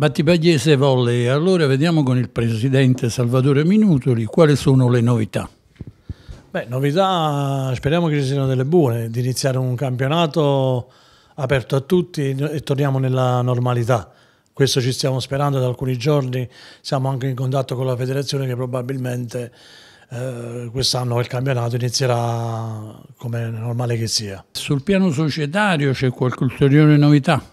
Battipagliese volle. Allora vediamo con il presidente Salvatore Minutoli quali sono le novità. Beh, novità speriamo che ci siano delle buone, di iniziare un campionato aperto a tutti e torniamo nella normalità. Questo ci stiamo sperando da alcuni giorni, siamo anche in contatto con la federazione che probabilmente eh, quest'anno il campionato inizierà come normale che sia. Sul piano societario c'è qualche ulteriore novità?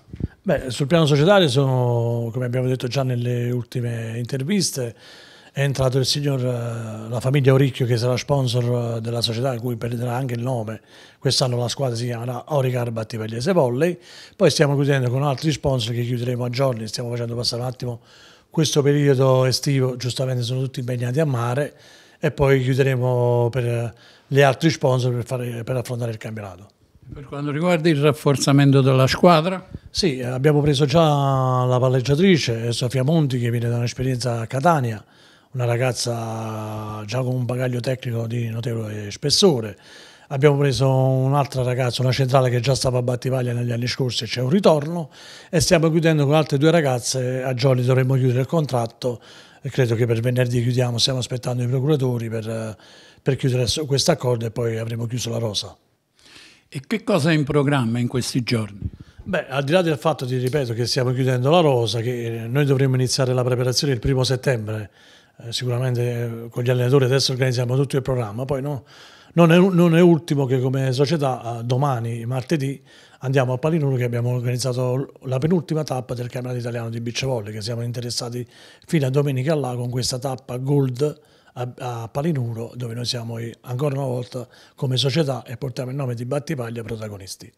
Beh, sul piano societario sono, come abbiamo detto già nelle ultime interviste, è entrato il signor, eh, la famiglia Oricchio che sarà sponsor eh, della società a cui perderà anche il nome, quest'anno la squadra si chiamerà Oricar Battipagliese Volley, poi stiamo chiudendo con altri sponsor che chiuderemo a giorni, stiamo facendo passare un attimo questo periodo estivo, giustamente sono tutti impegnati a mare e poi chiuderemo per gli eh, altri sponsor per, fare, per affrontare il campionato. Per quanto riguarda il rafforzamento della squadra? Sì, abbiamo preso già la palleggiatrice Sofia Monti che viene da un'esperienza a Catania, una ragazza già con un bagaglio tecnico di notevole spessore. Abbiamo preso un'altra ragazza, una centrale che già stava a Battivaglia negli anni scorsi e c'è un ritorno e stiamo chiudendo con altre due ragazze, a Giorni dovremmo chiudere il contratto e credo che per venerdì chiudiamo, stiamo aspettando i procuratori per, per chiudere questo accordo e poi avremo chiuso la rosa. E che cosa è in programma in questi giorni? Beh, al di là del fatto, ti ripeto, che stiamo chiudendo la rosa, che eh, noi dovremmo iniziare la preparazione il primo settembre, eh, sicuramente eh, con gli allenatori adesso organizziamo tutto il programma, poi no, non, è, non, è, ultimo che come società eh, domani, martedì, andiamo a Palinuro che abbiamo organizzato la penultima tappa del campionato italiano di beach volley, che siamo interessati fino a domenica là con questa tappa gold a, a Palinuro, dove noi siamo ancora una volta come società e portiamo il nome di Battipaglia protagonisti.